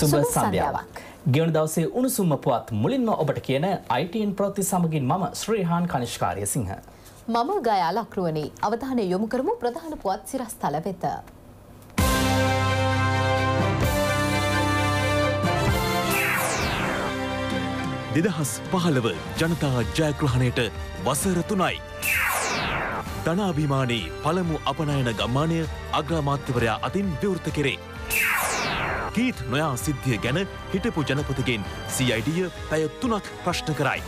සුබ සන්ධ්‍යාවක්. ගෙවන දවසේ උණුසුම්ම පුවත් මුලින්ම ඔබට කියන ITN ප්‍රවෘත්ති සමගින් මම ශ්‍රීහාන් කනිෂ්කාරය සිංහ. මම ගයා ලක්රුවනි. අවධානය යොමු කරමු ප්‍රධාන පුවත් සිරස්තල වෙත. දෙදහස් පහළව ජනතා ජයග්‍රහණයට වසර තුනයි. ධනාභිමානී පළමු අපනයන ගම්මානය අග්‍රාමාත්‍යවරයා අතින් විවෘත කෙරේ. කීට් නොයා සිද්ධිය ගැන හිටපු ජනපතිගෙන් CIDය පැය තුනක් ප්‍රශ්න කරයි.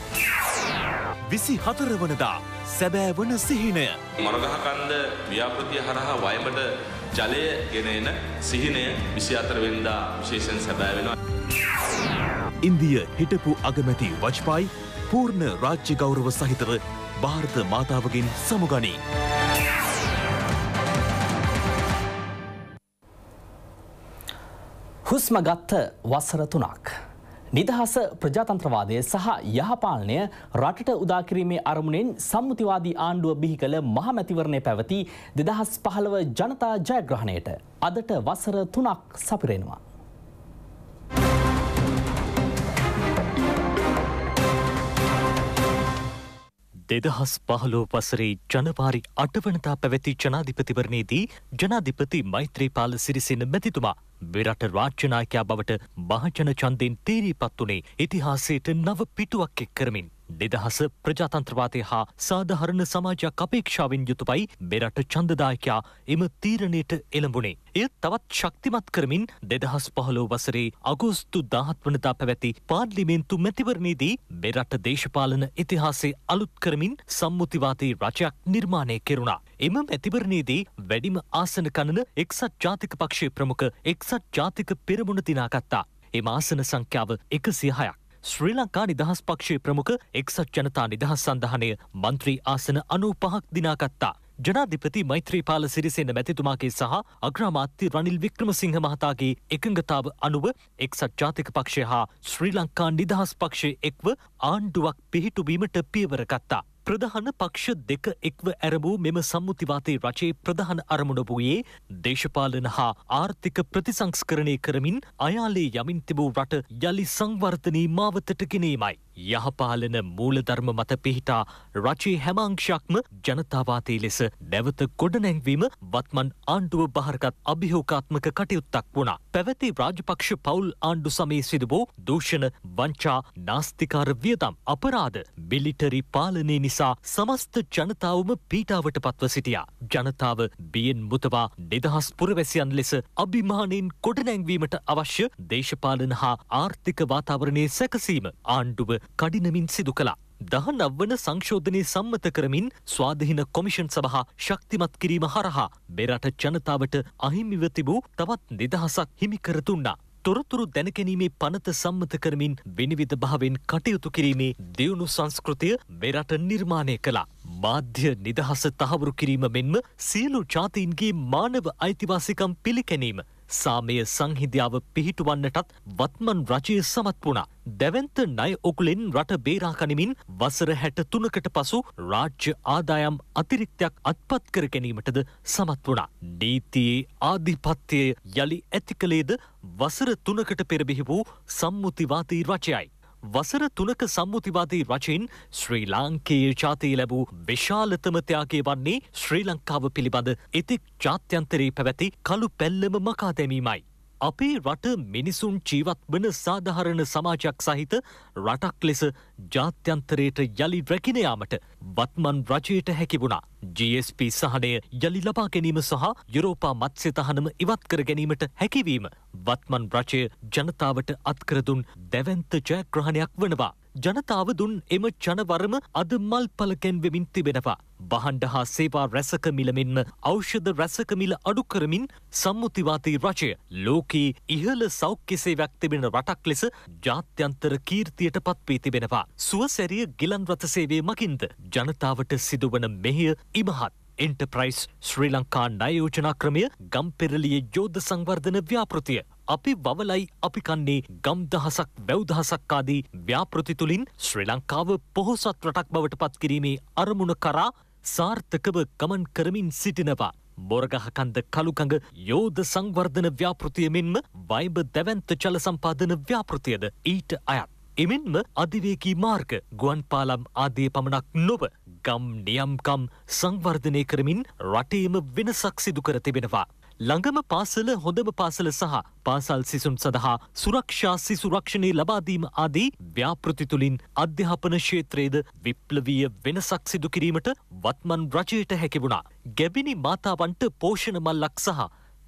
විසි හතර වනදා සැබෑ වන සිහිනය. මරගහකන්ද ව්‍යාපෘතිය හරහා වයබට ජලය ගෙනෙන සිහිනය විසි අතරවෙන්දා විශේෂෙන් සැබෑ වෙනවා. ඉන්දිය හිටපු අගමැති වජ්පායි පූර්ණ රාජ්‍ය ගෞරව සහිතව භාරත මාතාවගෙන් සමුගනී. හුස්ම ගත්ත වසර තුනක්. නිදහස ප්‍රජාතන්ත්‍රවාදය සහ යහපාලනය රටට උදාකිරීමේ අරමුණෙන් සම්මුතිවාදී ආණ්ඩුව බිහි කළ මහමැතිවරණය පැවති දෙදහස් පහළව ජනතා ජයග්‍රහණයට අදට වසර තුනක් සපිරෙනවා. දෙදහස් පහලෝ වසරේ ජනවාරි අටවනතා පැවැති ජනාධිපතිවරණයේදී ජනාධිපති මෛත්‍රීපාල සිරිසින මැතිතුමා විරට රාජ්‍යනායකයා බවට භාජන චන්දෙන් තීරීපත් වනේ ඉතිහාසයට නව පිටුවක් එක් කරමින්. දෙදහස ප්‍රජාතන්ත්‍රවාතය හා සාධහරණ සමාජයක් අපේක්ෂාවෙන් යුතුපයි මෙරට චන්දදායකයා එම තීරණයට එළඹුණේ. එය තවත් ශක්තිමත් කරමින් දෙදහස් පහලෝ වසරේ අගෝස්තු දහත් වනතා පැවැති පාර්ලිමේන්තු මැතිවරණයේදී මෙරට දේශපාලන ඉතිහාසේ අලුත් කරමින් සම්මුතිවාතී රචයක් නිර්මාණය කෙරුණා. එම මැතිවරණයේදී වැඩිම ආසන කණන එක්සත් ජාතික පක්ෂය ප්‍රමුඛ එක්සත් ජාතික පෙරමුණ තිනාගත්තා. එම ආසන සංඛ්‍යාව එකසිහයක්. ශ්‍රී ලංකා නිදහස් පක්ෂයේ ප්‍රමුඛ එක්සත් ජනතා නිදහස් සඳහනය මන්ත්‍රී ආසන අනූපහක් දිනාගත්තා. ජනාධිපති මෛත්‍රීපාල සිරිසෙන මැතිතුමාගේ සහ අග්‍රාමාත්‍ය රනිල් වික්‍රමසිංහ මහතාගේ එකඟතාව අනුව එක්සත් ජාතික පක්ෂය හා ශ්‍රී ලංකා නිදහස් පක්ෂය එක්ව ආණ්ඩුවක් පිහිටුවීමට පියවරගත්තා. ප්‍රධාන පක්ෂ දෙක එක්ව ඇරබූ මෙම සම්මුතිවාතයේ රචේ ප්‍රධාන අරමුණ වූයේ දේශපාලන හා ආර්ථික ප්‍රතිසංස්කරණය කරමින් අයාලේ යමින් තිබූ රට යළි සංවර්ධනී මාවතට ගෙනීමයි. යහපාලන මූලධර්ම මත පිහිටා රජයේ හැමංශක්ම ජනතාවාතී ලෙස නැවත ගොඩනැංවීම වත්මන් ආණ්ඩුව බහරගත් අභිහෝකාත්මක කටයුත්තක් වුණා. පැවැති රාජපක්ෂ පවුල් ආණ්ඩු සමයේ සිදුබෝ දූෂණ වංචා නාස්තිකාර වියදම් අපරාධ මිලිටරි පාලනය නිසා සමස්ත ජනතාවම පීටාවට පත්ව සිටියා. ජනතාව බියෙන් මුතවා නිදහස් පුරවැසියන් ලෙස අභිමානයෙන් ගොඩනැංවීමට අවශ්‍ය දේශපාලන හා ආර්ථික වාතාවරණය සැකසීම ආණ්ඩුව කඩිනමින් සිදු කළා. දහනව වන සංශෝධනය සම්මත කරමින් ස්වාධහින කොමිෂන් සබහා ශක්තිමත් කිරීම හරහා මෙරට ජනතාවට අහිමිව තිබූ තවත් නිදහසක් හිමිකරතුන්නා. තොරතුරු දැනකැනීමේ පනත සම්මත කරමින් විනිවිධ භාවෙන් කටයුතු කිරීමේ දියුණු සංස්කෘතිය මෙරට නිර්මාණය කළා. මාධ්‍ය නිදහස තහවුරු කිරීම මෙන්ම සියලු ජාතීන්ගේ මානව අයිතිවාසිකම් පිළිකැනීම සාමය සංහිද්‍යාව පිහිටුවන්නටත් වත්මන් රජය සමත් වුණා. දැවන්ත නය ඔකුලෙන් රට බේරාකනිමින් වසර හැට තුනකට පසු රාජ්‍ය ආදායම් අතිරික්තයක් අත්පත් කර ගැනීමටද සමත් වුණා. නීතියේ ආධිපත්‍යය යළි ඇතිකලේද වසර තුනකට පෙරබිහි වූ සම්මුතිවාතී රචයයි. වසර තුනක සම්මුතිවාදී රචෙන් ශ්‍රී ලාංකයේ ජාතිය ලැබූ විශාලතමතයාගේ වන්නේ ශ්‍රී ලංකාව පිළිබඳ එතික් ජාත්‍යන්තරයේ පැවැති කළු පැල්ලම මකා දැමීමයි. අපේ රට මිනිසුන් ජීවත් වන සාධහරණ සමාජයක් සහිත රටක් ලෙස ජාත්‍යන්තරයට යළි රැකිනයාමට වත්මන් රජයට හැකිවුණා. GSP සහනය යළි ලබා ගැනීම සහ යුරෝපා මත්ස්‍ය තහනම ඉවත් කර ගැනීමට හැකිවීම. වත්මන් රජය ජනතාවට අත්කරදුන් දැවන්ත ජයග්‍රහණයක් වනවා. ජනතාව දුන් එම ජනවරම අද මල් පලකැන්වෙමින් තිබෙනවා. බහන්ඩ හා සේවා රැසකමිලමෙන්ම ඖෂධ රැසකමිල අඩු කරමින් සම්මුතිවාතී රචය ලෝකයේ ඉහළ සෞඛ්‍යසේ වැක්තිබෙන රටක් ලෙස ජාත්‍යන්තර කීර්තියට පත්වී තිබෙනවා. සුවසැරිය ගිලන් රථසේවේ මකින්ද ජනතාවට සිදුවන මෙහය ඉමහත්. එන්ටප්‍රයිස් ශ්‍රී ලංකා නයෝජනා ක්‍රමය ගම්පෙරලිය යෝධ සංවර්ධන ව්‍යාපෘතිය අපි වවලයි අපි කන්නේ ගම් දහසක් වැව්දහසක්කාදී ව්‍යාපෘති තුළින් ශ්‍රී ලංකාව පොහොසත් රටක් බවට පත්කිරීමේ අරමුණ කරා සාර්ථකව ගමන් කරමින් සිටිනවා. බොරගහකන්ද කළුකඟ යෝධ සංවර්ධන ව්‍යාපෘතිය මෙන්ම වයිබ දැවන්ත ජල සම්පාදන ව්‍යාපෘතියද ඊට අයත්. එමෙන්ම අධිවේකී මාර්ග ගුවන් පාලම් ආදී පමණක් නොව ගම් නියම්කම් සංවර්ධනය කරමින් රටේම වෙනසක් සිදු කර තිබෙනවා. ළඟම පාසල හොඳම පාසල සහ පාසල් සිසුන් සඳහා සුරක්ෂා සිසුරක්ෂණය ලබාදීම ආදී ව්‍යාපෘති තුළින් අධ්‍යාපන ශේත්‍රයේද විප්ලවීය වෙනසක් සිදු කිරීමට වත්මන් රජයට හැකිවුණා. ගැබිනි මාතාවන්ට පෝෂණ මල්ලක් සහ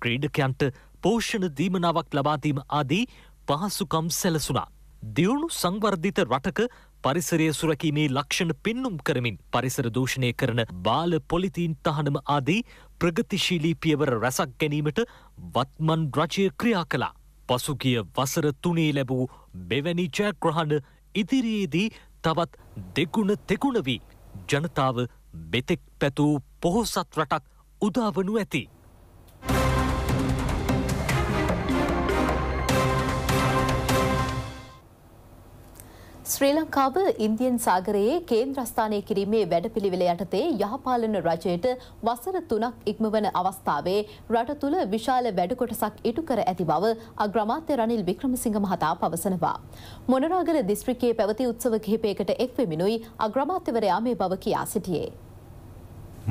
ක්‍රීඩකයන්ට පෝෂණ දීමනාවක් ලබාදීම ආදී පහසුකම් සැලසුනා. දියුණු සංවර්ධිත රටක පරිසරය සුරකීමේ ලක්ෂණ පෙන්නුම් කරමින් පරිසර දූෂණය කරන බාල පොලිතීන් තහනම ආදී ප්‍රගතිශීලී පියවර රැසක් ගැනීමට වත්මන් රජය ක්‍රියා කළා. පසුගිය වසර තුනේ ලැබූ මෙවැනි ජයග්‍රහණ ඉදිරියේදී තවත් දෙගුණ තෙකුණ වී ජනතාව මෙතෙක් පැතූ පොහොසත් රටක් උදාවනු ඇති. ශ්‍රී ලංකාව ඉන්දියන් සාගරයේ කේන්ද්‍රස්ථානය කිරීමේ වැඩපිළිවෙල යටතේ යහපාලන රජයට වසර තුනක් ඉක්මවන අවස්ථාවේ රට තුළ විශාල වැඩකොටසක් ඉටු කර ඇති බව අග්‍රමාත්‍ය රනිල් වික්‍රමසිංහ මහතා පවසනවා. මොනරාගල දිස්ත්‍රිකයේ පැවති උත්සව කිහිපයකට එක්වෙමිනුයි අග්‍රමාත්‍යවරයා මේ බව කියා සිටියේ.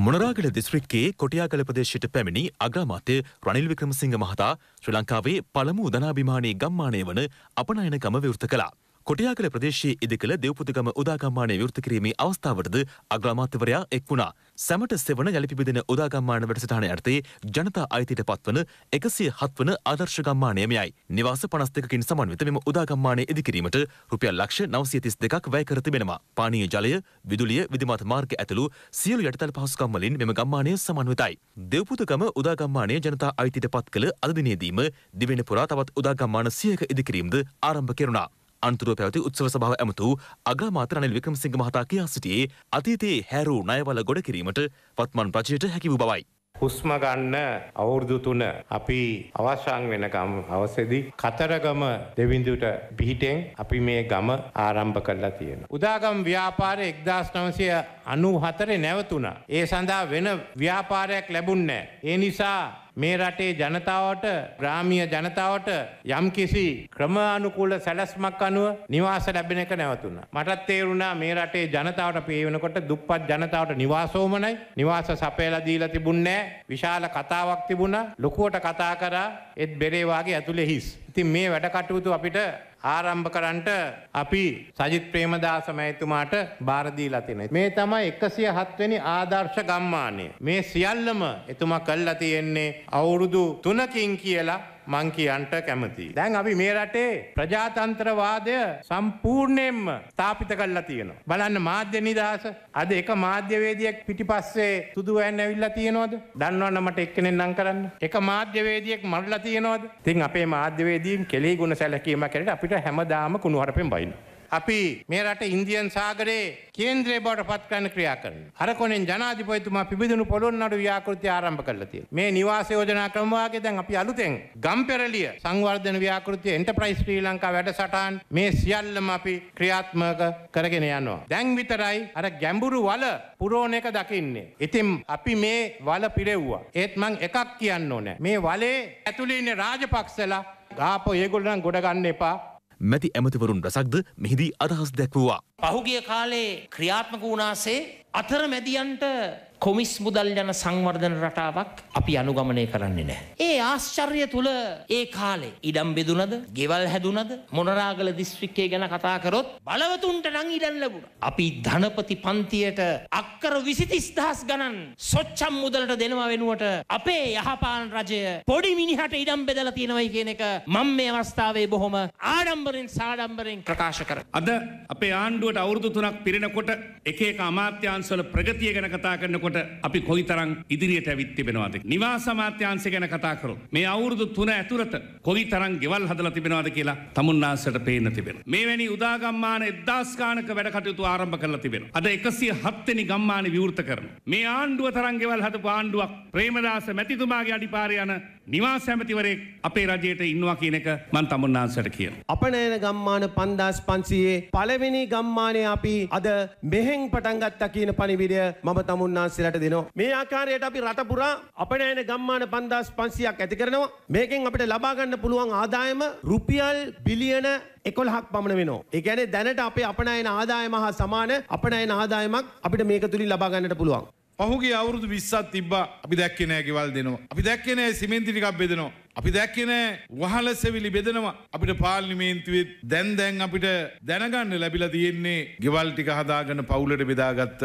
මොනරාගල දිස්ත්‍රික්කයේ කොටියාගල ප්‍රදේශයට පැමිණි අග්‍රාමාත්‍ය රනිල් වික්‍රමසිංහ මහතා ශ්‍රී ලංකාවේ පළමු ධනාභිමානී ගම්මානය වන අපනයනකම විවෘත කළා. කොටියාගල ප්‍රදේශයේ ඉදිකළ දෙව්පුතුගම උදාගම්මානය විවෘත කිරීමේ අවස්ථාවටද අග්‍රාමාත්‍යවරයා එක් වුණා. සැමට සෙවන යළිපිබෙදෙන උදාගම්මාන වැඩසටහන යටතේ ජනතා අයිතියට පත්වන එකසිය හත්වන ආදර්ශ ගම්මානය මෙයයි. නිවාස පනස් දෙකකින් සමන්විත මෙම උදාගම්මානය ඉදිකිරීමට රුපියල් ලක්ෂ නවසිය තිස් දෙකක් වැය කර තිබෙනවා. පානීය ජලය, විදුලිය, විදුමත් මාර්ග ඇතුළු සියලු යටිතල පහසුකම් වලින් මෙම ගම්මානය සමන්විතයි. දෙව්පුතුගම උදාගම්මානය ජනතා අයිතියට පත් කළ අද දිනේදීම දිවෙන පුරා තවත් උදාගම්මාන සියයක ඉදිකිරීමද ආරම්භ කෙරුණා. අන්තුරුව පැවති උත්සව සභාව ඇමතු අග්‍රාමාත්‍ය රනිල් වික්‍රමසිංහ මහතා කියා සිටියේ අතීතයේ හැරූ ණයවල ගොඩ කිරීමට වත්මන් ප්‍රජයට හැකි වූ බවයි. හුස්ම ගන්න අවුරුදු තුන අපි අවසන් වෙනකම් අවසෙදි කතරගම දෙවිඳුට පිහිටෙන් අපි මේ ගම ආරම්භ කරලා තියෙනවා. උදාගම් ව්‍යාපාරය 1994 නැවතුණා. ඒ සඳහා වෙන ව්‍යාපාරයක් ලැබුණ නැහැ. ඒ නිසා මේ රටේ ජනතාවට ග්‍රාමීය ජනතාවට යම්කිසි ක්‍රමානුකූල සැලැස්මක් අනුව නිවාස ලැබෙන එක නැවතුණා. මටත් තේරුණා මේ රටේ ජනතාවට මේ වෙනකොට දුප්පත් ජනතාවට නිවාසෝමනයි. නිවාස සපයලා දීලා තිබුණේ විශාල කතාවක් තිබුණා. ලොකුවට කතා කරා ඒත් බෙරේ වාගේ ඇතුලේ හිස්. ඉතින් මේ වැඩ කටයුතු අපිට ආරම්භ කරන්නට අපි සජිත් ප්‍රේමදාස මැතිතුමාට බාර දීලා තියෙනවා. මේ තමයි 107 වෙනි ආදර්ශ ගම්මානය. මේ සියල්ලම එතුමා කළා තියෙන්නේ අවුරුදු 3කින් කියලා මං කියන්ට කැමතියි. දැන් අපි මේ රටේ ප්‍රජාතන්ත්‍රවාදය සම්පූර්ණයෙන්ම ස්ථාපිත කරලා තියෙනවා. බලන්න මාධ්‍ය නිදහස අද එක මාධ්‍යවේදියෙක් පිටිපස්සේ සුදු වෑන් ඇවිල්ලා තියෙනවද? දන්නවනම් මට එක්කෙනෙක් නම් කරන්න. එක මාධ්‍යවේදියෙක් මරලා තියෙනවද? ඉතින් අපේ මාධ්‍යවේදීන් කෙලෙහි ගුණ සැලකීමක් කරලා අපිට හැමදාම කුණුහරුපෙන් බයිනවා. අපි මේ රට ඉන්දියන් සාගරයේ කේන්ද්‍රය බවට පත් කරන්න ක්‍රියා කරනවා. අර කොනෙන් ජනාධිපතිතුමා පිබිදුණු පොළොන්නඩු ව්‍යාකෘතිය ආරම්භ කළා තියෙනවා. මේ නිවාස යෝජනා ක්‍රම වාගේ දැන් අපි අලුතෙන් ගම්පෙරළිය සංවර්ධන ව්‍යාකෘතිය එන්ටර්ප්‍රයිස් ශ්‍රී ලංකා වැඩසටහන් මේ සියල්ලම අපි ක්‍රියාත්මක කරගෙන යනවා. දැන් විතරයි අර ගැඹුරු වල පුරෝණ එක දකින්නේ. ඉතින් අපි මේ වල පිරෙව්වා. ඒත් මං එකක් කියන්න ඕනේ. මේ වලේ ඇතුළේ ඉන්න රාජපක්ෂලා ගාපෝ ඒගොල්ලන් ගොඩ ගන්න එපා. මැති ඇමතිවරුන් රැසක්ද මෙහිදී අදහස් දැක්වුවා. පහුගිය කාලේ ක්‍රියාත්මක වුණාසේ අතර මැදියන්ට කොමිස් මුදල් යන සංවර්ධන රටාවක් අපි අනුගමනය කරන්නේ නැහැ. ඒ ආශ්චර්ය තුල ඒ කාලේ ඉඩම් බෙදුනද, ගෙවල් හැදුනද, මොනරාගල දිස්ත්‍රික්කය ගැන කතා කරොත් බලවතුන්ට නම් ඉඩම් ලැබුණා. අපි ධනපති පන්තියට අක්කර 23000 ගණන් සොච්චම් මුදලට දෙනවා වෙනුවට අපේ යහපාලන රජය පොඩි මිනිහට ඉඩම් බෙදලා තියෙනවයි කියන එක මම මේ අවස්ථාවේ බොහොම ආඩම්බරෙන් සාඩම්බරෙන් ප්‍රකාශ කර. අද අපේ ආණ්ඩුවට අවුරුදු තුනක් පිරෙනකොට එක එක අමාත්‍යාංශවල ප්‍රගතිය ගැන කතා කරනකොට වෙනකොට අපි කොයි තරං ඉදිරියට ඇවිත් තිබෙනවාද. නිවාස අමාත්‍යංශ ගැන කතා කරොත් මේ අවුරුදු තුන ඇතුළත කොයි තරං ගෙවල් හදලා තිබෙනවාද කියලා තමුන්නාන්සට පේන්න තිබෙනවා. මෙවැනි උදාගම්මාන 1000 ගානක වැඩ කටයුතු ආරම්භ කරලා තිබෙනවා. අද 107 වෙනි ගම්මාන විවෘත කරනවා. මේ ආණ්ඩුව තරං ගෙවල් හදපු ආණ්ඩුවක් ප්‍රේමදාස මැතිතුමාගේ අඩිපාරේ යන නිවාස ඇමතිවරේ අපේ රජයට ඉන්නවා කියන එක මන් තමුන්නාන්සට කියන. අපනයන ගම්මාන පන්දස් පන්සියේ පළවෙනි ගම්මානය අපි අද මෙහෙන් පටන්ගත්තා කියන පනිවිඩය මම තමුන්නාන්සිලට දෙනවා. මේ ආකාරයට අපි රටපුරා අපනයන ගම්මාන පන්දස් පන්සියක් ඇති කරනවා. මේකෙන් අපට ලබාගන්න පුළුවන් ආදායම රුපියල් බිලියන එකොල්හක් පමණ වෙනවා. ඒගැන දැනට අපේ අපනයන ආදායම හා සමාන අපනයන ආදායමක් අපිට මේක තුළින් ලබාගන්නට පුළුවන්. පහුගේ අවුරුදු විස්සත් තිබ්බා අපි දැක්කේ නෑ ගෙවල් දෙනවා. අපි දැක්කේ නෑ සිමෙන්ති ටිකක් බෙදෙනවා. අපි දැක්කේ නෑ වහල සෙවිලි බෙදෙනවා. අපිට පාර්ලිමේන්තුවේ දැන් දැන් අපිට දැනගන්න ලැබිලා තියෙන්නේ ගෙවල් ටික හදාගෙන පවුලට බෙදාගත්ත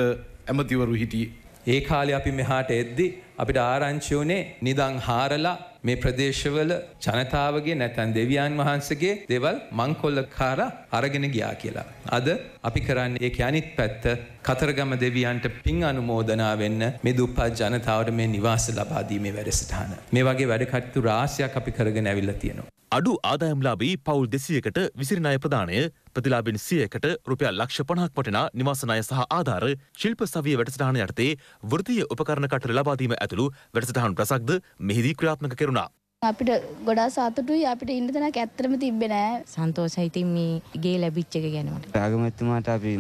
ඇමතිවරු හිටියේ. ඒ කාලේ අපි මෙහාට එද්දී අපිට ආරංචි වුණේ නිදන් හාරලා මේ ප්‍රදේශවල ජනතාවගේ නැතන් දෙවියන් වහන්සේගේ දේවල් මංකොල්ල කාරා අරගෙන ගියා කියලා. අද අපි කරන්නේ ඒක අනිත් පැත්ත කතරගම දෙවියන්ට පින් අනුමෝදනා වෙන්න මේ දුප්පත් ජනතාවට මේ නිවාස ලබා දීමේ වැඩසටහන. මේ වගේ වැඩ කටයුතු රාශියක් අපි කරගෙන ඇවිල්ලා තියෙනවා. අඩු ආදායම්ලාබී පවුල් දෙසියකට විසිරිණය ප්‍රධානය ප්‍රතිලාබෙන් සියකට රුපියල් ලක්ෂ පනහක් පටනා නිවාසනය සහ ආධාර ශිල්ප සවිය වැඩසටහන යටතේ වෘතිය උපකරණ කට ලබාදීම ඇතුළු වැඩසටහන් ප්‍රසක්ද මෙහිදී ක්‍රියාත්මක කෙරුණා. අපිට ගොඩා සාතුටුයි අපිට ඉන්න තැනක් ඇත්තටම තිබ්බේ නෑ. සන්තෝෂයි ඉතින් මේ ගේ ලැබිච්ච එක ගැන මට. ආගමතුමාට අපි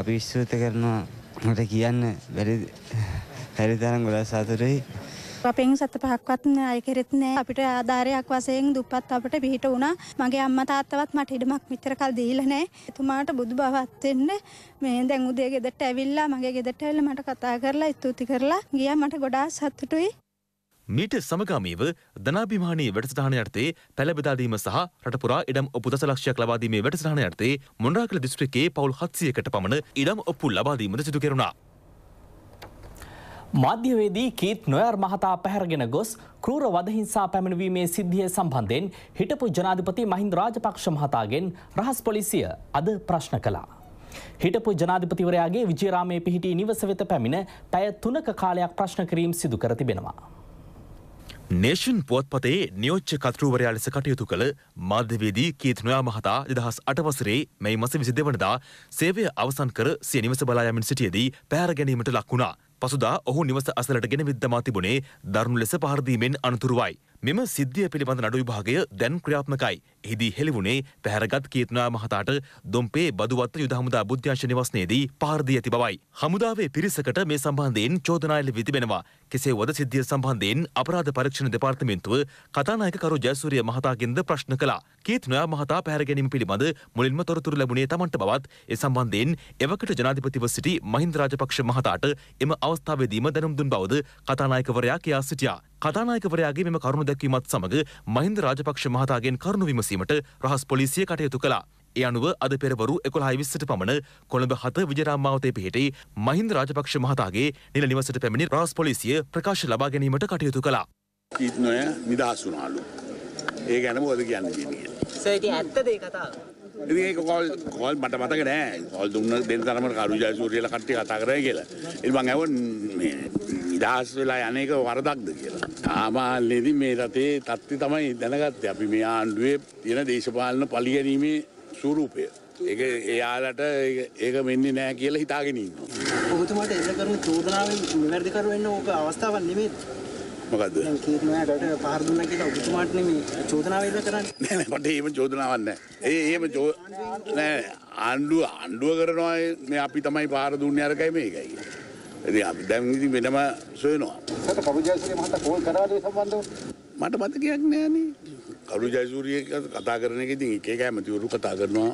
අපි විශ්වාස කරනවා මට කියන්න බැරි බැරි තරම් ගොඩා සාතුටුයි. අපෙන් සත පහක්වත් අය කෙරෙත් නෑ අපිට ආධාරයක් වසයෙන් දුපත් අපට පිහිට වුණා මගේ අම්ම තාත්තවත් මට ඉඩමක් මිතරකල් දීල නෑ එතුමාට බුදු බවත්වෙන්න මේ දැන් උදේ ගෙදට ඇවිල්ලා මගේ ගෙදට ඇල්ල මට කතා කරලා ස්තුති කරලා ගිය මට ගොඩා සත්තුටුයි මීට සමගාමීව ධනාභිමානී වැඩසටහන යටතේ පැළබෙදාදීම සහ රටපුරා ඉඩම් ඔපු දසලක්ෂයක් ලබාදීමේ වැඩසටහන යටතේ මොනරාගල දිස්ත්‍රික්කයේ පවුල් හත්සියකට පමණ ඉඩම් ඔප්පු ලබාදීමද සිදු කෙරුණා. මධ්‍යවේදී කීත් නොයර් මහතා පැහැරගෙන ගොස් කෘර වදහිංසා පැමිණවීමේ සිද්ධිය සම්බන්ධයෙන් හිටපු ජනාධිපති මහින්ද රාජපක්ෂ මහතාගෙන් රහස් පොලිසිය අද ප්‍රශ්න කළා. හිටපු ජනාධිපතිවරයාගේ විජයරාමයේ පිහිටි නිවස වෙත පැමිණ පැය තුනක කාලයක් ප්‍රශ්න කිරීම් සිදු කර තිබෙනවා. නේෂන් පුවත්පතේ නියෝච්ච කතෘවරයා ලෙස කටයුතු කළ මාධ්‍යවේදී කීත් නොයා මහතා දෙදහස් අට වසරේ මැයි මස විසි දෙවනදා සේවය අවසන් කර සිය නිවස බලායමින් සිටියදී පැහැර ගැනීමට ලක් වුණා. පසුදා ඔහු නිවස අසලට ගෙන විද්දමා තිබුණේ දරුණු ලෙස පහරදීමෙන් අනතුරුවයි. මෙම සිද්ධිය පිළිබඳ නඩු විභාගය දැන් ක්‍රියාත්මකයි. එහිදී හෙළිවුණේ පැහැරගත් කීර්තිනායක මහතාට දොම්පේ බදුවත්ත යුද හමුදා බුද්ධාංශ නිවස්නේදී පාර දී ඇති බවයි. හමුදාවේ පිරිසකට මේ සම්බන්ධයෙන් චෝදනා එල්ල වී තිබෙනවා. කෙසේ වද සිද්ධිය සම්බන්ධයෙන් අපරාධ පරීක්ෂණ දෙපාර්තමේන්තුව කතානායක කරු ජයසූරිය මහතාගෙන්ද ප්‍රශ්න කළා. කීර්තිනායක මහතා පැහැර ගැනීම පිළිබඳ මුලින්ම තොරතුරු ලැබුණේ Tamanට බවත් ඒ සම්බන්ධයෙන් එවකට ජනාධිපතිව සිටි මහින්ද රාජපක්ෂ මහතාට එම අවස්ථාවේදීම දැනුම් දුන් බවද කතානායකවරයා කියා සිටියා. කතානායකවරයාගේ මෙම කරුණු දැක්වීමත් සමග මහින්ද රාජපක්ෂ මහතාගෙන් කරුණු විමස විමසීමට රහස් පොලිසිය කටයුතු කළා. ඒ අනුව අද පෙරවරු එකොළහයි විස්සට පමණ කොළඹ හත විජරාමාවතය පිහිටි මහින්ද රාජපක්ෂ මහතාගේ නිල නිවසට පැමිණි රහස් පොලිසිය ප්‍රකාශ ලබා ගැනීමට කටයුතු කළා. ඊත් නොය නිදහස් වුණාලු. ඒ ගැනම ඔද කියන්න කියන්නේ. සර් ඉතින් ඇත්තද ඒ කතාව? ඉතින් ඒක කෝල් කෝල් මට මතක නෑ. කෝල් දුන්න දෙන තරමට කරු ජයසූරියලා කට්ටිය කතා කරා කියලා. ඉතින් මං ඇහුවා මේ නිදහස් වෙලා යන එක වරදක්ද කියලා. ආමාල්ලේදී මේ රටේ තත්ති තමයි දැනගත්තේ. අපි මේ ආණ්ඩුවේ තියෙන දේශපාලන පලිගැනීමේ ස්වරූපය. ඒක එයාලට ඒක වෙන්නේ නෑ කියලා හිතාගෙන ඉන්නවා. ඔබතුමාට එන්න කරන චෝදනාවෙන් නිවැරදිකරු වෙන්න ඕක අවස්ථාවක් නෙමෙයි. මොකද පාර දුන්න කියලා ඔබතුමාට නෙමෙයි චෝදනාව එල්ල කරන්නේ නෑ නෑ මට එහෙම චෝදනාවක් නෑ ඒ එහෙම නෑ ආණ්ඩුව ආණ්ඩුව කරනවා මේ අපි තමයි පාර දුන්නේ අරකයි මේකයි ඉතින් අපි දැන් ඉතින් වෙනම සොයනවා සත කරුජයසූරිය මහතා කෝල් කරාද ඒ සම්බන්ධව මට මතකයක් නෑනේ කරුජයසූරිය කතා කරන එක ඉතින් එක එක ඇමතිවරු කතා කරනවා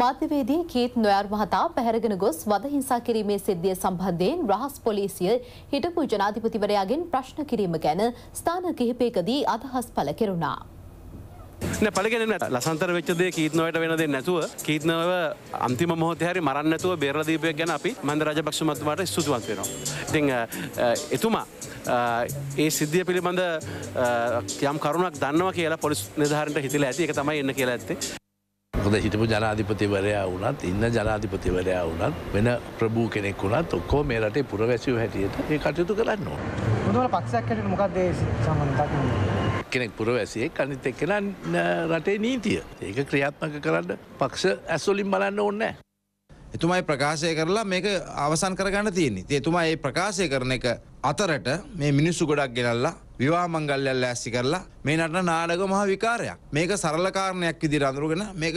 මාධ්‍යවේදී කීත් නොයර් මහතා පැහැරගෙන ගොස් වද හිංසා කිරීමේ සිද්ධිය සම්බන්ධයෙන් රහස් පොලිසිය හිටපු ජනාධිපතිවරයාගෙන් ප්‍රශ්න කිරීම ගැන ස්ථාන කිහිපයකදී අදහස් පළ කෙරුණා. පලගෙන ලසන්තර වෙච්චදේ කීත්නවට වෙනද නැතුව කීත්නව අන්තිම මොහොතහරි මරන්නතුව බේරදීපය ගැන අපි මන්ද රජපක්ෂමත්තුමට ස්තුතුවත් වෙනවා. ඉතිං එතුමා ඒ සිද්ධිය පිළිබඳ යම් කරුණක් දන්නවා කියලා පොලිස් නිධාරට හිතල ඇති එක තමයි එන්න කියලා ඇත්තේ. හොද හිටපු ජනාධිපතිවරයා වුණත් ඉන්න ජනාධිපතිවරයා වුණත් වෙන ප්‍රභූ කෙනෙක් වුණත් ඔක්කෝ මේ රටේ පුරවැසිව හැටියට ඒ කටයුතු කරන්න ඕන. මුදවල පක්ෂයක්කට මොකක්ද සම්බන්ධතාවය? කෙනෙක් පුරවැසියෙක් අනිත් එක්කෙනා රටේ නීතිය. ඒක ක්‍රියාත්මක කරන්න පක්ෂ ඇස්වලින් බලන්න ඕනේ නැහැ. එතුමයි ප්‍රකාශය කරලා මේක අවසන් කරගන්න තියෙන්නේ. ඉතින් එතුමා මේ ප්‍රකාශය කරන එක අතරට මේ මිනිස්සු ගොඩක් ගෙනල්ලා විවාහ මංගල්‍යය ලෑස්ති කරලා මේ නටන නාඩගම මහ විකාරයක්. මේක සරල කාරණයක් විදිහට අඳුරගෙන මේක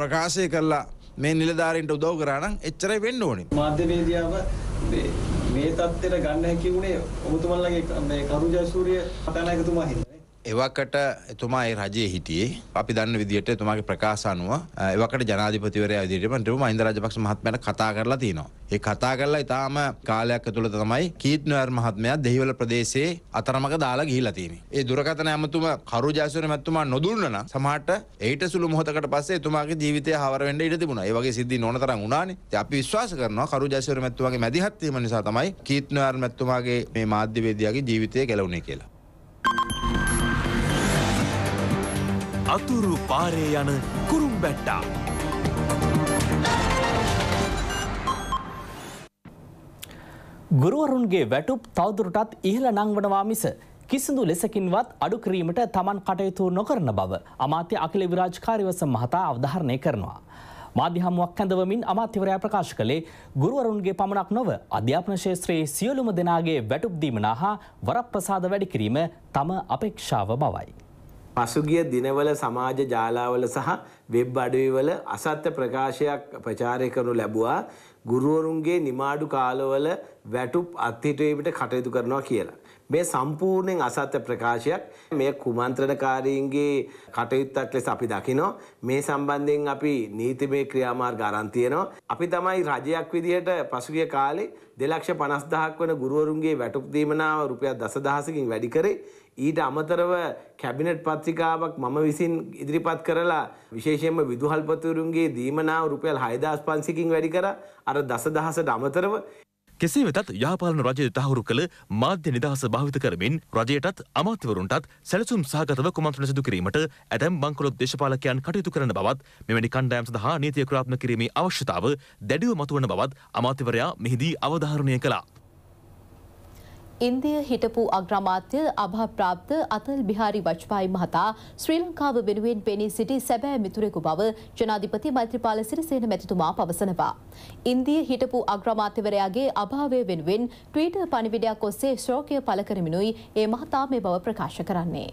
ප්‍රකාශය කරලා මේ නිලධාරීන්ට උදව් කරා නම් එච්චරයි වෙන්න ඕනේ. මාධ්‍ය වේදිකාව මේ තත්ත්වයට ගන්න හැකි වුණේ ඔබතුමන්ලගේ මේ කරුජයසූරිය කතානායකතුමා හින්දා. එවකට එතුමා ඒ රජයේ හිටියේ අපි දන්න විදිහට එතුමාගේ ප්‍රකාශ අනුව එවකට ජනාධිපතිවරයා විදිහට මන්ත්‍රීව මහින්ද රාජපක්ෂ මහත්මයාට කතා කරලා තිනවා. ඒ කතා කරලා ඊටාම කාලයක් ඇතුළත තමයි කීට්නර් මහත්මයා දෙහිවල ප්‍රදේශයේ අතරමඟ දාලා ගිහිලා තියෙන්නේ. ඒ දුරකථන ඇමතුම කරු ජයසූරිය මහත්මයා නොදුන්නා නම් සමහරට එහිට සුළු මොහොතකට පස්සේ එතුමාගේ ජීවිතය හවර වෙන්න ඉඩ තිබුණා. ඒ වගේ සිද්ධි නොවන තරම් වුණානේ. ඉතින් අපි විශ්වාස කරනවා කරු ජයසූරිය මහත්මයාගේ මැදිහත් වීම නිසා තමයි කීට්නර් මහත්මයාගේ මේ මාධ්‍යවේදියාගේ ජීවිතය ගැලවුණේ කියලා. අතුරු පාරේ යන කුරුම්බැට්ටා. ගුරුවරුන්ගේ වැටුප් තවදුරටත් ඉහළ නංවනවා මිස කිසිදු ලෙසකින්වත් අඩු කිරීමට තමන් කටයුතු නොකරන බව අමාත්‍ය අකිල විරාජකාරිවස මහතා අවධාරණය කරනවා. මාධ්‍යහමුවක් ඇඳවමින් අමාත්‍යවරයා ප්‍රකාශ කළේ ගුරුවරුන්ගේ පමණක් නොව අධ්‍යාපන ශේත්‍රයේ සියලුම දෙනාගේ වැටුප්දීමනා හා වරප්‍රසාද වැඩිකිරීම තම අපේක්ෂාව බවයි. පසුගිය දිනවල සමාජ ජාලාවල සහ වෙබ් අඩවිවල අසත්‍ය ප්‍රකාශයක් ප්‍රචාරය කරනු ලැබුවා ගුරුවරුන්ගේ නිමාඩු කාලවල වැටුප් අත්හිටුවීමට කටයුතු කරනවා කියලා. මේ සම්පූර්ණයෙන් අසත්‍ය ප්‍රකාශයක් මේ කුමන්ත්‍රණකාරීන්ගේ කටයුත්තක් ලෙස අපි දකිනවා. මේ සම්බන්ධයෙන් අපි නීතිමය ක්‍රියාමාර්ග අරන් තියෙනවා. අපි තමයි රජයක් විදිහට පසුගිය කාලේ 2,50,000ක් වන ගුරුවරුන්ගේ වැටුප් දීමනාව රුපියල් දසදහසකින් වැඩි කරේ. ඊට අමතරව කැබිනට් පත්‍රිකාවක් මම විසින් ඉදිරිපත් කරලා විශේෂයෙන්ම විදුහල්පතිවරුන්ගේ දීමනාව රුපියල් 6500කින් වැඩි කර අර දසදහසට අමතරව කෙසේ වෙතත් යාපාලන රජය තහවුරු කළ මාධ්‍ය නිදහස භාවිත කරමින් රජයටත් අමාත්‍යවරුන්ටත් සැලසුම් සහගතව කුමන්ත්‍රණ සිදු කිරීමට ඇතැම් බංකොලොත් දේශපාලකයන් කටයුතු කරන බවත් මෙවැනි කණ්ඩායම් සඳහා නීතිය ක්‍රියාත්මක කිරීමේ අවශ්‍යතාව දැඩිව මතුවන බවත් අමාත්‍යවරයා මෙහිදී අවධාරණය කළා. ඉන්දිය හිටපු අග්‍රාමාත්‍ය අභාප්‍රාප්ත අතල් බිහාරි වජ්පායි මහතා ශ්‍රී ලංකාව වෙනුවෙන් පෙනී සිටි සැබෑ මිතුරෙකු බව ජනාධිපති මෛත්‍රීපාල සිරිසේන මැතිතුමා පවසනවා. ඉන්දිය හිටපු අග්‍රාමාත්‍යවරයාගේ අභාවය වෙනුවෙන් ට්වීටර් පණිවිඩයක් ඔස්සේ ශෝකය පළ කරමිනුයි ඒ මහතා මේ බව ප්‍රකාශ කරන්නේ.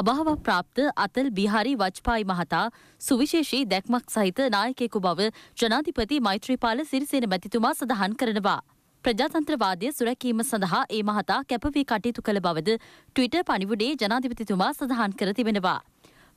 අභාව ප්‍රාප්ත අතල් බිහාරි වජ්පායි මහතා සුවිශේෂී දැක්මක් සහිත නායකෙකු බව ජනාධිපති මෛත්‍රීපාල සිරිසේන මැතිතුමා සඳහන් කරනවා. ප්‍රජාතන්ත්‍රවාදය සුරැකීම සඳහා ඒ මහතා කැපවී කටයුතු කළ බවද ට්විට පනිවුඩේ ජනාධිපතිතුමා සඳහන් කර තිබෙනවා.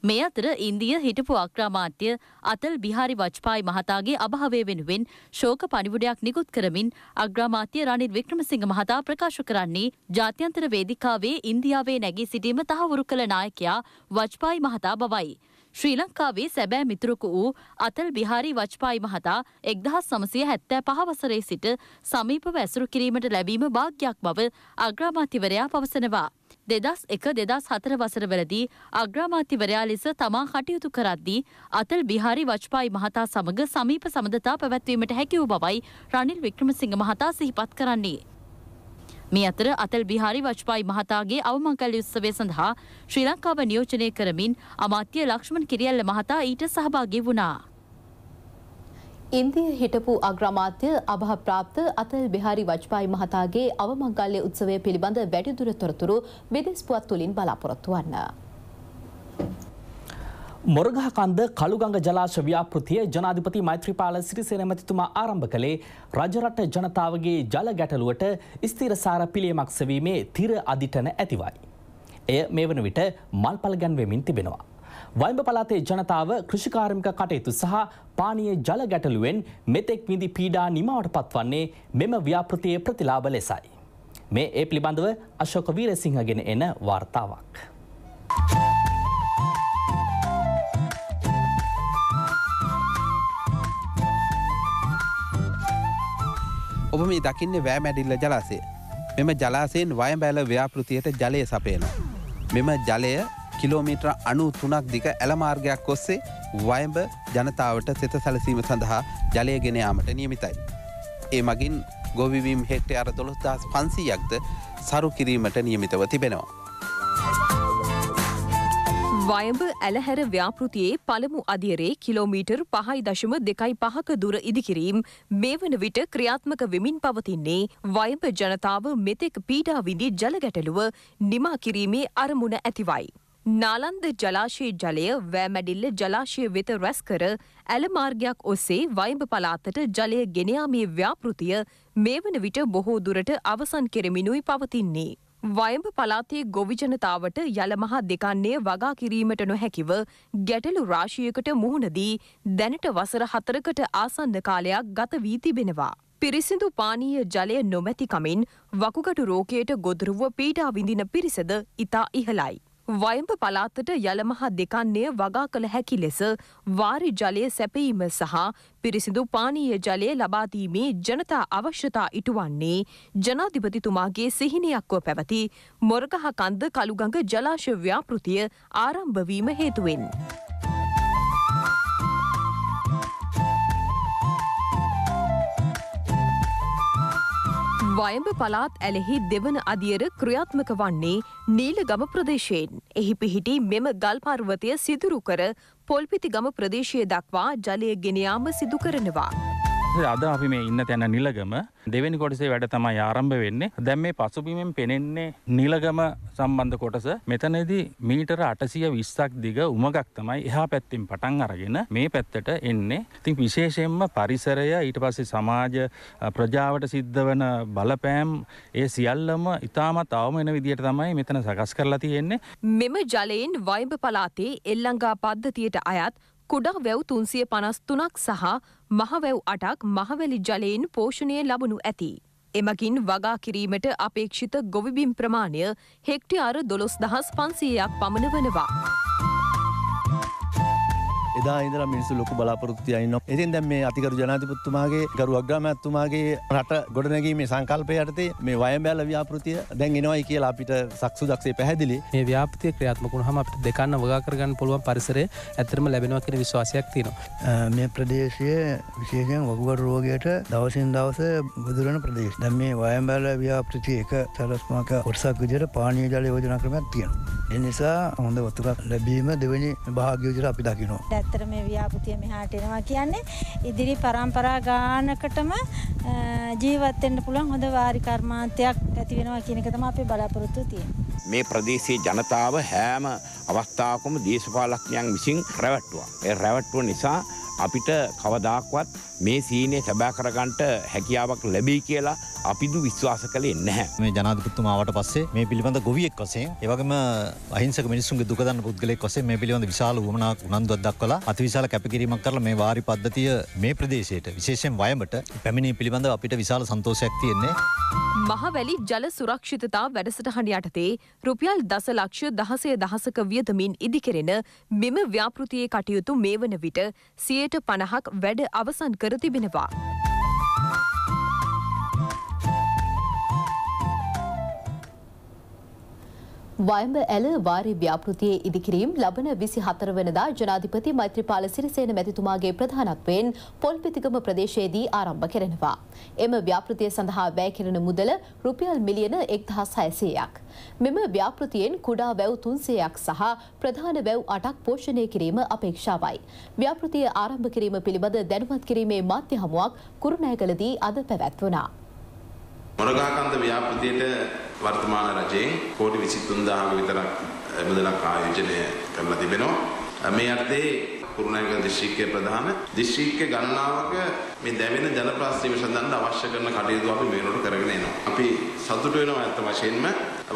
මේ අතර ඉන්දිය හිටපු අක්‍රාමාත්‍ය අතල් බිහාරි වච්පායි මහතාගේ අභාවය වෙනුවෙන් ශෝක පනිවුඩයක් නිකුත් කරමින් අග්‍රාමාත්‍ය රනිල් වික්‍රමසිංහ මහතා ප්‍රකාශ කරන්නේ ජාත්‍යන්තර වේදිකාවේ ඉන්දියාවේ නැගී සිටීම තහවුරු කළ නායකයා වච්පායි මහතා බවයි. ශ්‍රී ලංකාවේ සැබෑ මිතුරකු වූ අතල් බිහාරි වච්පායි මහතා එක්දහස් සමසය හැත්තෑ පහවසරේ සිට සමීපව ඇසුරු කිරීමට ලැබීම භාග්‍යයක් බව අග්‍රාමාතිවරයා පවසනවා. දෙදස් එක දෙදස් හතර වසරවලදී අග්‍රාමාතිවරයා ලෙස තමා කටයුතු කරද්දී අතල් බිහාරි වච්පායි මහතා සමඟ සමීප සමඳතා පැවැත්වීමට හැකිවූ බවයි රනිල් වික්‍රමසිංහ මහතා සිහිපත් කරන්නේ. මේ අතර අතල් බිහාරි වච්පායි මහතාගේ අවමංකල් උත්සවය සඳහා ශ්‍රී ලංකාව නියෝජනය කරමින් අමාත්‍ය ලක්ෂ්මන් කිරියල්ල මහතා ඊට සහභාගී වුණා. ඉන්දිය හිටපු අග්‍රමාත්‍ය අභහප්‍රාප්ත අතල් බිහාරි වජ්පායි මහතාගේ අවමංගල්‍ය උත්සවය පිළිබඳ වැඩිදුර තොරතුරු විදෙස් පුවත් තුළින් බලාපොරොත්තු වන්න. මොරගහකන්ද කළුගඟ ජලාශ ව්‍යාපෘතිය ජනාධිපති මෛත්‍රීපාල සිරිසේන මැතිතුමා ආරම්භ කළේ රජරට ජනතාවගේ ජල ගැටලුවට ස්ථිරසාර පිළියමක් සවීමේ තිර අධිටන ඇතිවයි. එය මේ වන විට මල්පල ගැන්වෙමින් තිබෙනවා. වයිඹ පලාතේ ජනතාව කෘෂිකාර්මික කටයුතු සහ පානීය ජල ගැටලුවෙන් මෙතෙක් විදි පීඩා නිමාවට පත්වන්නේ මෙම ව්‍යාපෘතියේ ප්‍රතිලාභ ලෙසයි. මේ ඒ පිළිබඳව අශෝක වීරසිංහගෙන එන වාර්තාවක්. Thank you. ඔබ මේ දකින්න වෑ මැඩිල්ල ජලාසය. මෙම ජලාසයෙන් වය බැල ව්‍යාපෘතියට ජලය සපේනවා. මෙම ජලය කිලෝමීට්‍ර අනු තුනක් දික ඇලමාර්ගයක් ඔස්සේ වයඹ ජනතාවට සෙත සැලසීම සඳහා ජලය ගෙනයාමට නියමිතයි. ඒ මගින් ගොවිවීම් හෙක්ට අර දොළොස්දස් පන්සීයක්ද සරු කිරීමට නියමිතව තිබෙනවා. වයඹ ඇලහැර ව්‍යාපෘතියේ පළමු අධියරේ කිලෝමීටර් පහයි දශම දෙකයි පහක දුර ඉදිකිරීම් මේ වන විට ක්‍රියාත්මක වෙමින් පවතින්නේ වයඹ ජනතාව මෙතෙක් පීඩා විඳි ජල ගැටලුව නිමා කිරීමේ අරමුණ ඇතිවයි. නාලන්ද ජලාශයේ ජලය වෑමැඩිල්ල ජලාශය වෙත රැස් කර ඇලමාර්ගයක් ඔස්සේ වයිඹ පලාතට ජලය ගෙනයාමේ ව්‍යාපෘතිය මේ වන විට බොහෝ දුරට අවසන් කෙරමිනුයි පවතින්නේ. වයඹ පලාතේ ගොවි ජනතාවට යලමහා දෙකන්නේ වගා කිරීමට නොහැකිව ගැටලු රාශියකට මුහුණ දී දැනට වසර හතරකට ආසන්න කාලයක් ගත වී තිබෙනවා. පිරිසිදු පානීය ජලය නොමැතිකමින් වකුගඩු රෝගයට ගොදුරුව පීඩා විඳින පිරිසද ඉතා ඉහළයි. වයඹ පළාතට යලමහා දෙකන්නේ වගා කළ හැකි ලෙස වාරි ජලය සැපීම සහ පිරිසිදු පානීය ජලය ලබාදීමේ ජනතා අවශ්‍යතා ඉටුවන්නේ ජනාධිපතිතුමාගේ සිහිනයක්ව පැවති මොරගහ කන්ද කළුගඟ ජලාශ ව්‍යාපෘතිය ආරම්භවීම හේතුවෙන්. වයඹ පලාත් ඇලෙහි දෙවන අදියර ක්‍රියාත්මක වන්නේ නීලගම ප්‍රදේශයෙන්. එහි පිහිටි මෙම ගල්පර්වතය සිදුරු කර පොල්පිතිගම ප්‍රදේශය දක්වා ජලය ගෙනයාම සිදු කරනවා. අද අපි මේ ඉන්න තැන නිලගම දෙවැනි කොටසේ වැඩ තමයි ආරම්භ වෙන්නේ. දැන් මේ පසුබිමෙන් පෙනෙන්නේ නිලගම සම්බන්ධ කොටස. මෙතනදී මීටර 820ක් දිග උමගක් තමයි එහා පැත්තෙන් පටන් අරගෙන මේ පැත්තට එන්නේ. ඉතින් විශේෂයෙන්ම පරිසරය ඊට පස්සේ සමාජ ප්‍රජාවට සිද්ධ වන බලපෑම් ඒ සියල්ලම ඉතාමත් අවම වෙන විදිහට තමයි මෙතන සකස් කරලා තියෙන්නේ. මෙම ජලයෙන් වයඹ පළාතේ එල්ලංගා පද්ධතියට අයත් කුඩා වැව් තුන්සිය පනස් තුනක් සහ මහවැව් අටක් මහවැලි ජලයෙන් පෝෂණය ලබනු ඇති. එමකින් වගා කිරීමට අපේක්ෂිත ගොවිබිම් ප්‍රමාණය හෙක්ටි අර දොළොස් දහස් පන්සීයක් පමණ වනවා. එදා ඉදර මිනිසු ලොක බලාපොරත්තියයින්න එතින් දැම් මේ අතිකරු ජනාතිපත්තුමාගේ ගරුවක්ග්‍රමඇත්තුමාගේ රට ගොඩනැගීමේ සංකල්පය යටතේ මේ වයම්බෑල ව්‍යාපෘතිය දැන් එනවායි කියලා අපිට සක්සු දක්ෂේ පැහැදිලි මේ ව්‍යාපතිය ක්‍රියාත්මකුණ හම දෙකන්න වගාකරගන්න පුළුවන් පරිසරේ ඇතරම ලැබෙනවා කියෙන විශවාසයක් තියෙනවා මේ ප්‍රදේශය විශේෂයෙන් වගුවර රෝගයට දවසින් දවස බුදුරන ප්‍රදේශ දැම් මේ වයම්බෑල ව්‍යාපෘති එක සැලස්මාක කොටසක් විදිට පානය ජල යෝජනා කරමයක් තියෙන. එනිසා හොඳ වතුරක් ලැබීම දෙවැනි භාග්‍යෝජර අපි දකිනවා. ඇත්තට මේ ව්‍යාපෘතිය මෙහාට එනවා කියන්නේ ඉදිරි පරම්පරා ගානකටම ජීවත් වෙන්න පුළුවන් හොඳ වාරි කර්මාන්තයක් ඇති වෙනවා කියන එක තමයි අපි බලාපොරොත්තු තියෙන්නේ. මේ ප්‍රදේශයේ ජනතාව හැම අවස්ථාවකම දේශපාලඥයන් විසින් රැවට්ටුවා. ඒ රැවට්ටුව නිසා අපිට කවදාක්වත් මේ සීනේ සබෑ කරගන්න හැකියාවක් ලැබෙයි කියලා අපිදු විශ්වාස කළේ නැහැ. මේ ජනාධිපතිතුමාවට පස්සේ මේ පිළිබඳ ගොවියෙක් වශයෙන් ඒවගේම අහිංසක මිනිසුන්ගේ දුක දන්න පුද්ගලයෙක් වශයෙන් මේ පිළිබඳ විශාල වුණාවක් උනන්දුවක් දක්වලා අතිවිශාල කැපකිරීමක් කරලා මේ වාරි පද්ධතිය මේ ප්‍රදේශයට විශේෂයෙන් වයඹට පැමිණීම පිළිබඳ අපිට විශාල සන්තෝෂයක් තියෙන්නේ. මහවැලි ජල සුරක්ෂිතතා වැඩසටහන යටතේ රුපියල් දසලක්ෂ දහසය දහසක වියදමින් ඉදිකෙරෙන මෙම ව්‍යාපෘතියේ කටයුතු මේ වන විට සියයට පණහක් වැඩ අවසන් කර තිබෙනවා. වයඹ ඇල වාරි ව්‍යාපෘතියේ ඉදිකිරීම් ලබන විසි හතර වනදා ජනාධිපති මෛත්‍රපාල සිරිසේන මැතිතුමාගේ ප්‍රධානක්වෙන් පොල්පිතිගම ප්‍රදේශයේදී ආරම්භ කරනවා. එම ව්‍යාපෘතිය සඳහා වැෑකිරෙන මුදල රුපියල් මිලියන එක්දහස් හැසයක්. මෙම ව්‍යාපෘතියෙන් කුඩා වැැව් තුන්සයක් සහ ප්‍රධාන වැැව් අටක් පෝෂණය කිරීම අපේක්ෂාවයි. ව්‍යාපෘතිය ආරම්භ කිරීම පිළිබඳ දැනුවත් කිරීමේ මාත්‍ය හමුවක් කුරුණෑගලදී අද පැවැත්වනා. මොරගහකන්ද ව්‍යාපෘතියට වර්තමාන රජයෙන් කෝටි 23000ක විතරක් මුදලක් ආයෝජනය කරලා තිබෙනවා. මේ අර්ථයේ කුරුණෑගල දිස්ත්‍රික්කයේ ප්‍රධාන දිස්ත්‍රික්ක ගණනාවක මේ දැවෙන ජල ප්‍රශ්නය විසඳන්න අවශ්‍ය කරන කටයුතු අපි මේ වෙනකොට කරගෙන එනවා. අපි සතුටු වෙනවා අත්ත වශයෙන්ම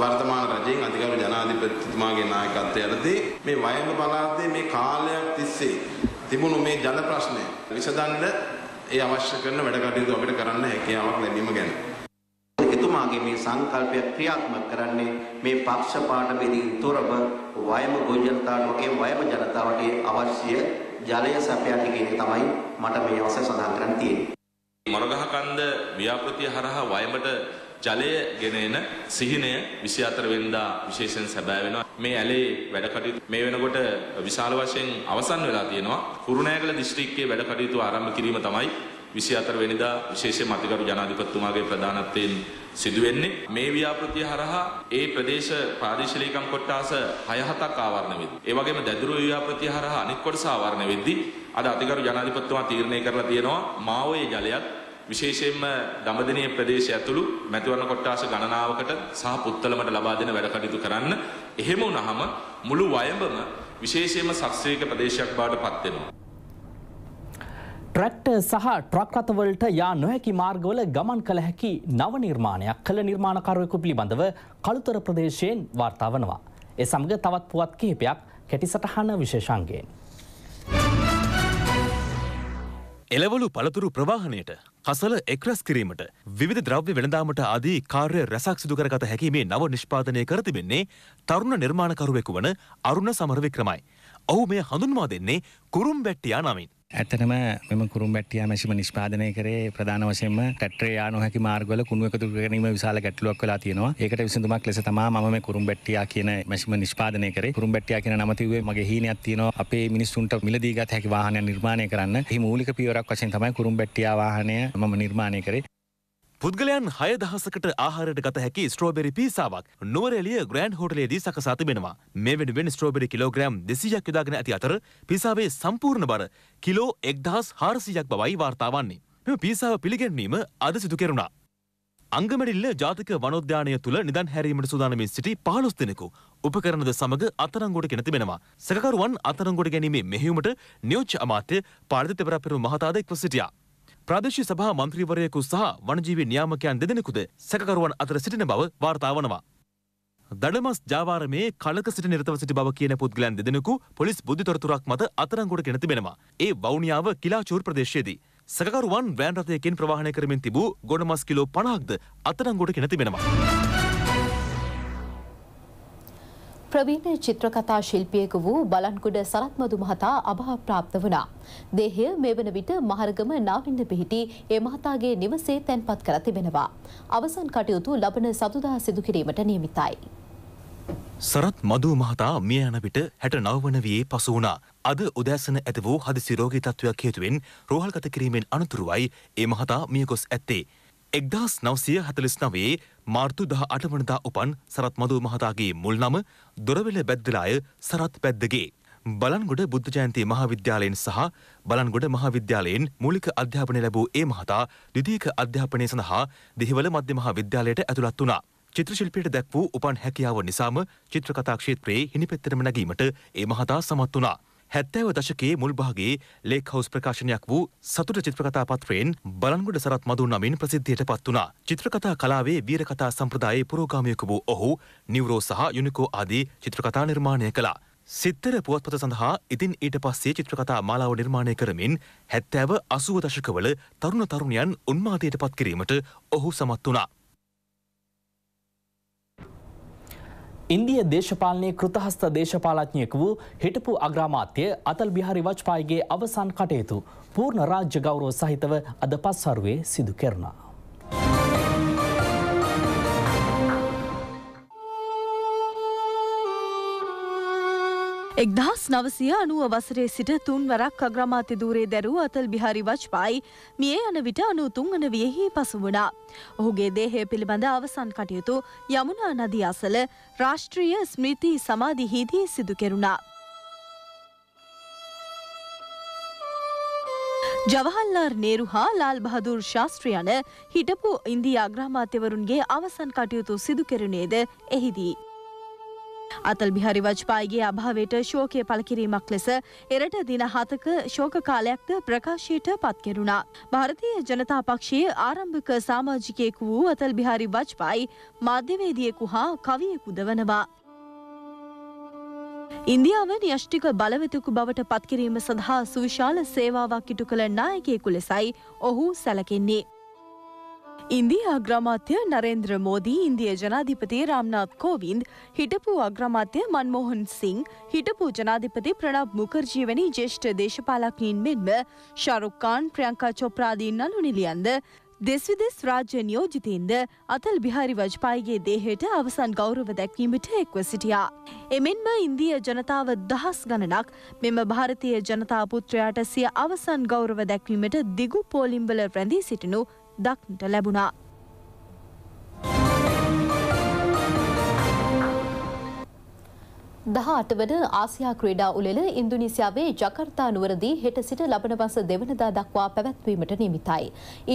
වර්තමාන රජයෙන් අධිකරු ජනාධිපතිතුමාගේ නායකත්වය යටතේ මේ වයඹ පළාතේ මේ කාලයක් තිස්සේ තිබුණු මේ ජල ප්‍රශ්නය විසඳන්න ඒ අවශ්‍ය කරන වැඩ කටයුතු අපිට කරන්න හැකියාවක් ලැබීම ගැන එතුමාගේ මේ සංකල්පය ක්‍රියාත්මක කරන්නේ මේ පක්ෂපාත බෙදීම් තොරව වයම ගොජනතාවට ඒ වයම ජනතාවට අවශ්‍ය ජලය සපයන්නේ කියන තමයි මට මේ අවශ්‍ය සඳහන් කරන්න තියෙන්නේ. මොරගහකන්ද ව්‍යාපෘතිය හරහා වයඹට ජලය ගෙන එන සිහිනය 24 වෙනිදා විශේෂයෙන් සැබෑ වෙනවා. මේ ඇලේ වැඩ කටයුතු මේ වෙනකොට විශාල වශයෙන් අවසන් වෙලා තියෙනවා. කුරුණෑගල දිස්ත්‍රික්කයේ වැඩ කටයුතු ආරම්භ කිරීම තමයි විසි අතර වෙනිදා විශේෂ මතිකරු ජනාධිපත්තුමාගේ ප්‍රධානත්වයෙන් සිදුවෙන්නේ. මේ ව්‍යාපෘතිය හරහා ඒ ප්‍රදේශ ප්‍රාදේශලීකම් කොට්ටාස හයහතක් ආවරණ වෙද. ඒවගේම දැදුරු ව්‍යාපෘතිය හරහා අනිත් කොටස ආවරණ වෙද්දී අද අධිකරු ජනාධිපත්තුමා තීරණය කරලා තියෙනවා මාඔයේ ජලයත් විශේෂයෙන්ම දඹදෙණිය ප්‍රදේශය ඇතුළු මැතිවරණ කොට්ටාස ගණනාවකට සහ පුත්තලමට ලබා දෙන වැඩ කටයුතු කරන්න. එහෙම වුණාම මුළු වයඹම විශේෂයෙන්ම සක්‍රීය ප්‍රදේශයක් බවට පත් වෙනවා. ට්‍රක්ට සහ ට්‍රක් අතවලට යා නොහැකි මාර්ගවල ගමන් කළ හැකි නව නිර්මාණයක් කළ නිර්මාණකරුවෙකු පිළිබඳව කළුතර ප්‍රදේශයෙන් වාර්තා වනවා. ඒ සමග තවත් පුවත් කිහිපයක් කැටිසටහන විශේෂන්ගෙන්. එලවලු පළතුරු ප්‍රවාහණයට කසල එක්රස් කිරීමට විධ ද්‍රව්‍ය වෙළඳාමට ආදී කාර්ය රැසක් සිදුකරගත හැකීමේ නව නිෂ්පාදනය කරතිබෙන්නේ තරුණ නිර්මාණකරුවෙකු වන අරුණ සමරවික්‍රමයි. ඔහු මේ හඳුන්වා දෙන්නේ කුරුම් බැට්ටියා නමින්. ඇතනම මෙම කුරුම්බැට්ටිය මැසිම නිෂ්පාදනය කරේ ප්‍රධාන වශයෙන්ම ටැට්‍රේ යානොහැකි මාර්ගවල කුණුව එකතු ගැනීම විශාල ගැටලුවක් වෙලා තියෙනවා. ඒකට විසඳුමක් ලෙස තමා මම මේ කුරුම්බැට්ටියා කියන මැසිම නිෂ්පාදනය කරේ. කුරුම්බැට්ටියා කියන නම තිබුවේ මගේ හීනයක් තියෙනවා. අපේ මිනිස්සුන්ට මිලදී ගත හැකි වාහනයක් නිර්මාණය කරන්න. එහි මූලික පියවරක් වශයෙන් තමයි කුරුම්බැට්ටියා වාහනය මම නිර්මාණය කරේ. පුද්ගලයන් හය දහසකට ආහාරයට ගත හැකි ස්ට්‍රෝබෙරි පිසාවක් නුවරෙලිය ග්‍රෑන්ඩ් හෝටලයේදී සකසා තිබෙනවා. මේ වෙනුවෙන් ස්ට්‍රෝබෙරි කිලෝග්‍රෑම් 200ක් යොදාගෙන ඇති අතර පිසාවේ සම්පූර්ණ බර කිලෝ 1400ක් බවයි වාර්තා වන්නේ. මෙම පිසාව පිළිගැන්වීම අද සිදු කෙරුණා. අංගමඩිල්ල ජාතික වනෝද්‍යානය තුළ නිදන් හැරීමට සූදානමින් සිටි 15 දෙනෙකු උපකරණද සමග අතරංගොඩ ගෙන තිබෙනවා. සැකකරුවන් අතරංගොඩ ගැනීමේ මෙහෙයුමට නියෝජ්‍ය අමාත්‍ය පාලිත තෙවරපිරු මහතාද එක්ව සිටියා. ප්‍රාදේශීය සභා මන්ත්‍රීවරයෙකු සහ වනජීවී නියාමකයන් දෙදෙනෙකුද සැකකරුවන් අතර සිටින බව වාර්තා වනවා. දඩමස් ජාවාරමේ කලක සිට නිරතව සිටි බව කියන පුද්ගලයන් දෙදෙනෙකු පොලිස් බුද්ධි තොරතුරක් මත අත්අඩංගුවට ගෙන තිබෙනවා. ඒ වවුනියාව කිලාචූර් ප්‍රදේශයේදී සැකකරුවන් වෑන් රථයකින් ප්‍රවාහනය කරමින් තිබූ ගොඩමස් කිලෝ 50ක්ද අත්අඩංගුවට ගෙන තිබෙනවා. ප්‍රවීණ චිත්‍රකතා ශිල්පියෙකු වූ බලන්කුඩ සරත්මදු මහතා අභාප්‍රාප්ත වුණා. දේහය මේ වන විට මහරගම නාවින්න පිහිටි ඒ මහතාගේ නිවසේ තැන්පත් කර තිබෙනවා. අවසන් කටයුතු ලබන සතුදා සිදු කිරීමට නියමිතයි. සරත් මදූ මහතා මිය යන විට හැට නවවන වයේ පසු වුණා. අද උදෑසන ඇත වූ හදිසි රෝගී තත්ත්වයක් හේතුවෙන් රෝහල්ගත කිරීමෙන් අනතුරුවයි ඒ මහතා මියගොස් ඇත්තේ. එක්දස් නවසය හතලිස් නවේ මාර්තු දහ අටවනදා උපන් සරත් මදු මහතාගේ මුල් නම දොරවෙල බැද්දලාය සරත් පැද්දගේ. බලන්ගොඩ බුද්ධජයන්ති මහාවිද්‍යාලයෙන් සහ බලන්ගොඩ මහාවිද්‍යාලයෙන් මූලික අධ්‍යාපනය ලැබූ ඒ මහතා ද්විතීක අධ්‍යාපනය සඳහා දෙහිවල මධ්‍ය මහාවිද්‍යාලයට ඇතුළත් වුණා. චිත්‍රශිල්පියට දැක් වූ උපන් හැකියාව නිසාම චිත්‍රකතා ක්ෂේත්‍රයේ හිනිපෙත්තරම නැගීමට ඒ මහතා සමත් වුණා. හැත්තෑව දශකයේ මුල්භාගේ ලේක් හවස් ප්‍රකාශනයක් වූ සතුට චිත්‍රකතා පත්‍රයෙන් බලන්ගොඩ සරත් මදුන් නමින් ප්‍රසිද්ධියට පත් වුණා. චිත්‍රකතා කලාවේ වීරකතා සම්ප්‍රදායේ පුරෝගාමියක වූ ඔහු නිවරෝ සහ යුනිකෝ ආදී චිත්‍රකතා නිර්මාණය කළා. සිත්තර පුවත්පත සඳහා ඉතින් ඊට පස්සේ චිත්‍රකතා මාලාව නිර්මාණය කරමින් හැත්තෑව අසුව දශකවල තරුණ තරුණයන් උන්මාදයට පත්කිරීමට ඔහු සමත් වුණා. ඉන්දිය දේශපාලනයේ කෘතහස්ත දේශපාලඥයෙකු වූ හිටපු අග්‍රාමාත්‍ය අතල් බිහාරි වජ්පායිගේ අවසන් කටයුතු පූර්ණ රාජ්‍ය ගෞරව සහිතව අද පස්වරුවේ සිදු කෙරුණා. එක්දහස් නවසය අනුව වසරේ සිට තුන් වරක් අග්‍රමාත්‍ය දූරේ දැරූ අතල් බිහාරි වච්පායි මිය යන විට අනුතුන් වන වියෙහි පසු වුණා. ඔහුගේ දේහය පිළිබඳ අවසන් කටයුතු යමුණා නදී අසල රාෂ්ට්‍රීය ස්මෘති සමාධිහිදී සිදු කෙරුණා. ජවහල්ලාර් නේරු හා ලාල් බහදුර් ශාස්ත්‍ර යන හිටපු ඉන්දී අග්‍රාමාත්‍යවරුන්ගේ අවසන් කටයුතු සිදු කෙරුණේද එහිදී. අතල් බිහරි වජ්පායිගේ අභාවයට ශෝකය පළකිරීමක් ලෙස එරට දින හතක ශෝක කාලයක්ද ප්‍රකාශයට පත්කෙරුණා. භාරතය ජනතා පක්ෂයේ ආරම්භක සාමාජිකයෙකු වූ අතල් බිහාරි වජ්පායි මාධ්‍යවේදියෙකු හා කවියෙකු දවනවා. ඉන්දියාව න්‍යෂ්ටික බලවතකු බවට පත්කිරීම සඳහා සුවිශාල සේවාවක් ඉටු කළ නායකයෙකු ලෙසයි ඔහු සැලකෙන්නේ. ඉන්දිය අග්‍රමාත්‍ය නරේන්ද්‍ර මෝදී ඉන්දිය ජනාධිපති රාම්නාත් කෝවින්ද හිටපු අග්‍රමාත්‍ය මන්මොහන් සිං හිටපු ජනාධිපති ප්‍රණබ් මුකර්ජී වැනි ජේෂ්ඨ දේශපාලකීන් මෙන්ම ශාරුක්කාන් ප්‍රියංකා චොප්‍රාදී නලු නිලියන්ද දෙස්විදෙස් රාජ්‍ය නියෝජිතීන්ද අතල් බිහාරි වජ්පායිගේ දේහයට අවසන් ගෞරව දැක්වීමට එක්ව සිටියා. එමෙන්ම ඉන්දිය ජනතාව දහස් ගණනක් මෙම ಭಾರತೀಯ ජනතා පුත්‍රයාට සිය අවසන් ගෞරව දැක්වීමට දිගු පෝලිම්බල රැඳී සිටිනු දක්නට ලැබුණා. දහ අටවන ආසියා ක්‍රීඩා උළෙල ඉන්දුනීසියාවේ ජකර්තා නුවරදී හෙට සිට ලබන මස දෙවනදා දක්වා පැවැත්වීමට නිමිතයි.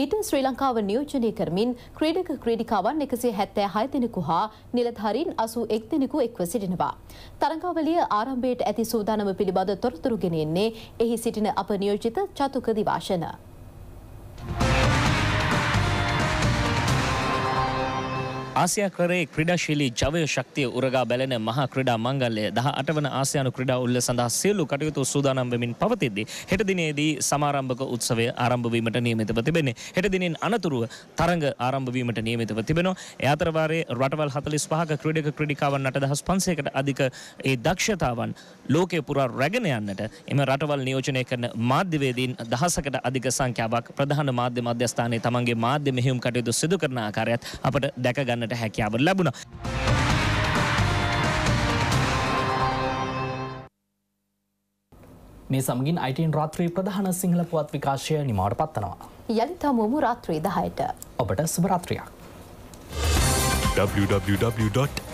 ඊට ශ්‍රී ලංකාව නියෝජනය කරමින් ක්‍රීඩක ක්‍රීඩිකාවන් එකසේ හැත්තෑ හය දෙනෙකු හා නිලධාරීන් අසු එක් දෙනෙකු එක්ව සිටිනවා. තරංකාවලිය ආරම්භයට ඇති සූදානම පිළිබඳ තොරතුරු ගෙනෙන්නේ එහි සිටින අප නියෝජිත චතුක දිවාශන. ආසියාකරයේ ක්‍රඩශීලී ජවය ශක්තිය උරගා බැලෙන මහා ක්‍රඩා මංගල්ලය දහ අටවන ආසියානු ක්‍රඩා උල්ල සඳහා සියලු කටයුතු සූදානම්වමින් පවතිද්දි හෙටදිනේදී සමාරම්භක උත්සවය ආරම්භවීමට නියමිතව තිබෙන්නේ හෙටදිනින් අනතුරුව තරඟ ආරම්භවීමට නියමිතව තිබෙනවා එයාතරවාරයේ රටවල් හතලිස් පහක ක්‍රඩක ක්‍රඩිකාවන් අට දහස් පන්සේකට අධික ඒ දක්ෂතාවන් ලෝකය පුරා රැගෙන යන්නට එම රටවල් නියෝජනය කරන මාධ්‍යවේදීන් දහසකට අධික සංඛ්‍යාවක් ප්‍රධාන මාධ්‍ය මධ්‍යස්ථානයේ තමන්ගේ මාධ්‍ය මෙහෙයුම් කටයුතු සිදු කරන ආකාරයත් අපට දැක ගන්නට හැකියාව ලැබුණා. මේ සමගින් අයිටන් රාත්‍රී ප්‍රධාන සිංහල පුවත් විකාශය නිමාවට පත්වනවා. යළිතමුමු රාත්‍රී දහයට. ඔබට සුභරාත්‍රයක්. www.itnnews.lk